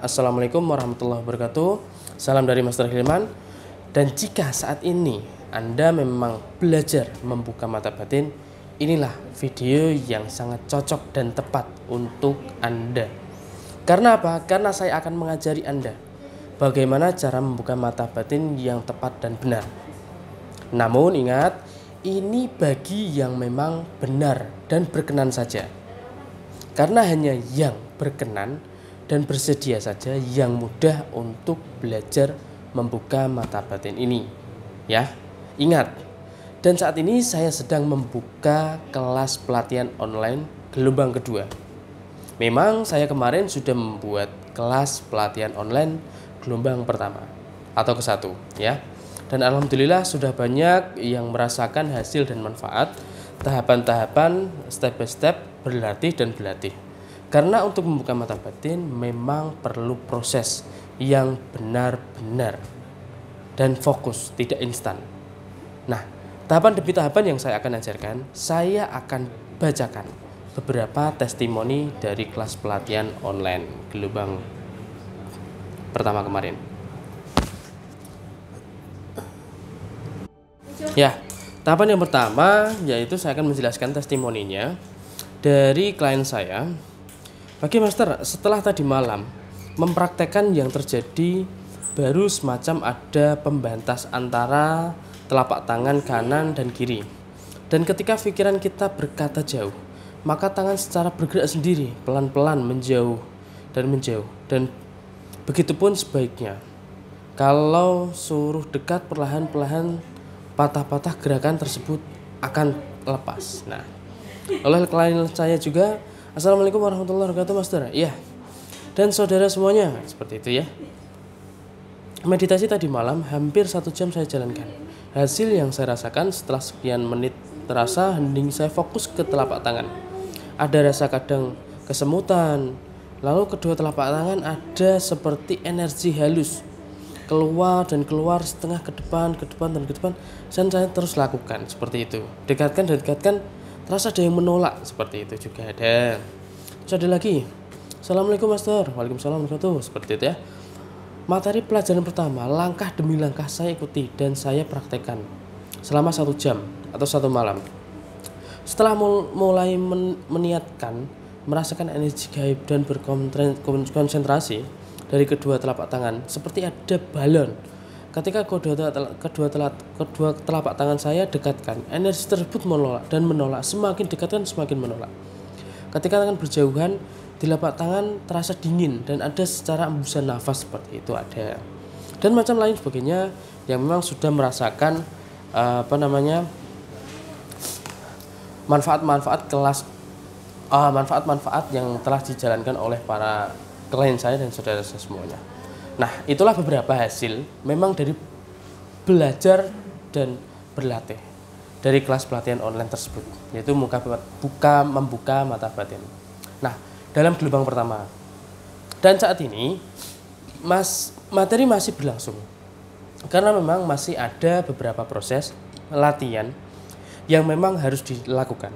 Assalamualaikum warahmatullahi wabarakatuh. Salam dari Master Hilman. Dan jika saat ini Anda memang belajar membuka mata batin, inilah video yang sangat cocok dan tepat untuk Anda. Karena apa? Karena saya akan mengajari Anda bagaimana cara membuka mata batin yang tepat dan benar. Namun ingat, ini bagi yang memang benar dan berkenan saja. Karena hanya yang berkenan dan bersedia saja yang mudah untuk belajar membuka mata batin ini. Ya, ingat. Dan saat ini saya sedang membuka kelas pelatihan online gelombang kedua. Memang saya kemarin sudah membuat kelas pelatihan online gelombang pertama atau ke satu ya. Dan alhamdulillah sudah banyak yang merasakan hasil dan manfaat tahapan-tahapan step by step berlatih dan berlatih. Karena untuk membuka mata batin memang perlu proses yang benar-benar dan fokus, tidak instan. Nah, tahapan demi tahapan yang saya akan ajarkan, saya akan bacakan beberapa testimoni dari kelas pelatihan online gelombang pertama kemarin. Ya, tahapan yang pertama yaitu saya akan menjelaskan testimoninya dari klien saya Oke master, setelah tadi malam mempraktekkan yang terjadi baru semacam ada pembatas antara telapak tangan kanan dan kiri. Dan ketika pikiran kita berkata jauh, maka tangan secara bergerak sendiri pelan-pelan menjauh dan menjauh dan begitupun sebaiknya. Kalau suruh dekat perlahan-perlahan patah-patah gerakan tersebut akan lepas. Nah, oleh klien saya juga Assalamualaikum warahmatullahi wabarakatuh Mas Dara. Iya. Dan saudara semuanya, seperti itu ya. Meditasi tadi malam hampir satu jam saya jalankan. Hasil yang saya rasakan setelah sekian menit terasa hening saya fokus ke telapak tangan. Ada rasa kadang kesemutan, lalu kedua telapak tangan ada seperti energi halus keluar dan keluar setengah ke depan, ke depan dan ke depan. Dan saya terus lakukan seperti itu. Dekatkan dan dekatkan terus ada yang menolak seperti itu juga ada terus ada lagi assalamualaikum master waalaikumsalam warahmatullahi seperti itu ya materi pelajaran pertama langkah demi langkah saya ikuti dan saya praktekkan selama satu jam atau satu malam setelah mulai men meniatkan merasakan energi gaib dan berkonsentrasi dari kedua telapak tangan seperti ada balon Ketika kedua telapak, kedua, telapak, kedua telapak tangan saya dekatkan, energi tersebut menolak dan menolak, semakin dekatkan semakin menolak. Ketika tangan berjauhan, telapak tangan terasa dingin dan ada secara embusan nafas seperti itu ada. Dan macam lain sebagainya yang memang sudah merasakan eh, apa namanya manfaat-manfaat kelas eh, manfaat-manfaat yang telah dijalankan oleh para klien saya dan saudara saya semuanya. Nah, itulah beberapa hasil memang dari belajar dan berlatih dari kelas pelatihan online tersebut, yaitu muka buka membuka mata batin. Nah, dalam gelombang pertama. Dan saat ini mas materi masih berlangsung. Karena memang masih ada beberapa proses latihan yang memang harus dilakukan.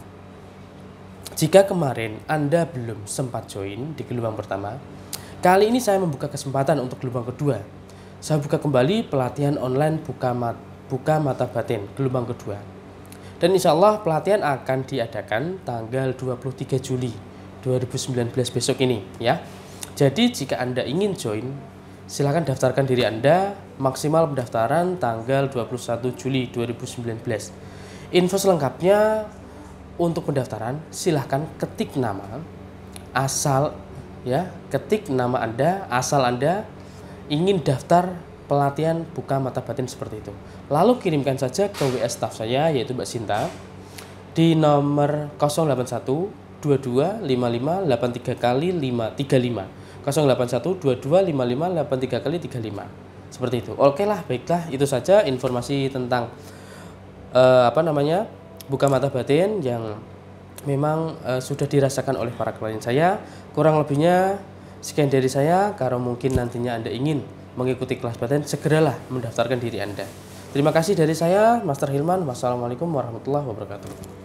Jika kemarin Anda belum sempat join di gelombang pertama, Kali ini saya membuka kesempatan untuk gelombang kedua. Saya buka kembali pelatihan online Buka, Mat, Buka Mata Batin, gelombang kedua. Dan insya Allah pelatihan akan diadakan tanggal 23 Juli 2019 besok ini ya. Jadi jika Anda ingin join, silakan daftarkan diri Anda maksimal pendaftaran tanggal 21 Juli 2019. Info selengkapnya untuk pendaftaran silahkan ketik nama asal ya ketik nama anda asal anda ingin daftar pelatihan buka mata batin seperti itu lalu kirimkan saja ke WS staff saya yaitu Mbak Sinta di nomor 081 83 kali 535 081 kali 35 seperti itu oke lah baiklah itu saja informasi tentang uh, apa namanya buka mata batin yang memang uh, sudah dirasakan oleh para klien saya. Kurang lebihnya sekian dari saya. Kalau mungkin nantinya Anda ingin mengikuti kelas batin, segeralah mendaftarkan diri Anda. Terima kasih dari saya, Master Hilman. Wassalamualaikum warahmatullahi wabarakatuh.